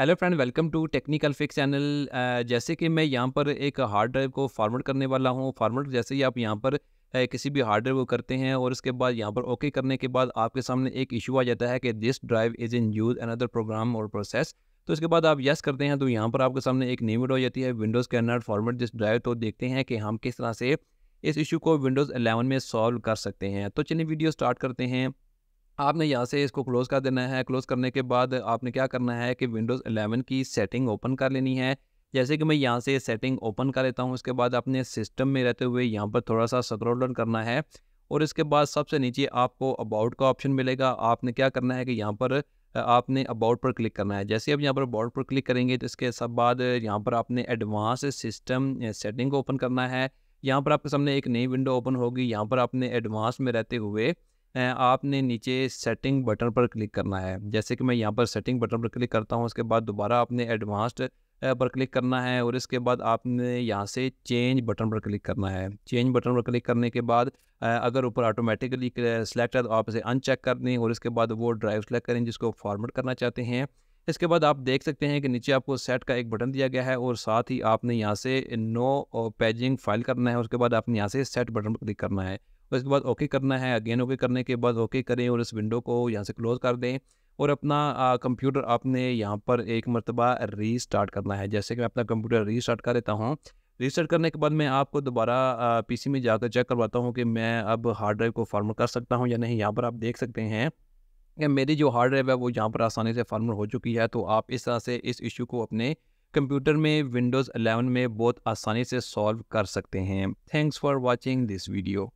hello friend welcome to technical fix channel जैसे कि मैं यहाँ पर एक हार्ड ड्राइव को फॉर्मेट करने वाला हूँ फॉर्मेट जैसे ही आप यहाँ पर uh, किसी भी हार्ड ड्राइव को करते हैं और उसके बाद यहाँ पर ओके करने के बाद आपके सामने एक इशू आ जाता है कि this drive is in use another program और प्रोसेस तो इसके बाद आप यस करते हैं तो यहाँ पर आपके सामने एक न्यू हो जाती है विंडोज़ के अंदर फॉर्मेट दिस ड्राइव तो देखते हैं कि हम किस तरह से इस इशू को विंडोज़ 11 में सॉल्व कर सकते हैं तो चलिए वीडियो स्टार्ट करते हैं आपने यहाँ से इसको क्लोज़ कर देना है क्लोज़ करने के बाद आपने क्या करना है कि विंडोज़ 11 की सेटिंग ओपन कर लेनी है जैसे कि मैं यहाँ से सेटिंग ओपन कर लेता हूँ उसके बाद अपने सिस्टम में रहते हुए यहाँ पर थोड़ा सा स्क्रॉल डाउन करना है और इसके बाद सबसे नीचे आपको अबाउट का ऑप्शन मिलेगा आपने क्या करना है कि यहाँ पर आपने अबाउट पर क्लिक करना है जैसे आप यहाँ पर अबाउट पर क्लिक करेंगे तो इसके सब बाद यहाँ पर आपने एडवांस सिस्टम सेटिंग को ओपन करना है यहाँ पर आपके सामने एक नई विंडो ओपन होगी यहाँ पर आपने एडवांस में रहते हुए आपने नीचे सेटिंग बटन पर क्लिक करना है जैसे कि मैं यहाँ पर सेटिंग बटन पर क्लिक करता हूँ उसके बाद दोबारा आपने एडवांस्ड पर क्लिक करना है और इसके बाद आपने यहाँ से चेंज बटन पर क्लिक करना है चेंज बटन पर क्लिक करने के बाद अगर ऊपर ऑटोमेटिकली सिलेक्ट है तो आप इसे अनचेक कर दें और इसके बाद वो ड्राइव सेलेक्ट करें जिसको फॉर्मेट करना चाहते हैं इसके बाद आप देख सकते हैं कि नीचे आपको सेट का एक बटन दिया गया है और साथ ही आपने यहाँ से नो पेजिंग फाइल करना है उसके बाद आपने यहाँ से सेट बटन पर क्लिक करना है उसके बाद ओके करना है अगेन ओके करने के बाद ओके करें और इस विंडो को यहाँ से क्लोज़ कर दें और अपना कंप्यूटर आपने यहाँ पर एक मरतबा रीस्टार्ट करना है जैसे कि मैं अपना कंप्यूटर रीस्टार्ट कर देता हूँ रीस्टार्ट करने के बाद मैं आपको दोबारा पीसी में जाकर चेक करवाता हूँ कि मैं अब हार्ड ड्राइव को फॉर्मेट कर सकता हूँ या नहीं यहाँ पर आप देख सकते हैं कि मेरी जो हार्ड ड्राइव है वो यहाँ पर आसानी से फार्मर हो चुकी है तो आप इस तरह से इस इशू को अपने कंप्यूटर में विंडोज़ 11 में बहुत आसानी से सॉल्व कर सकते हैं thanks for watching this video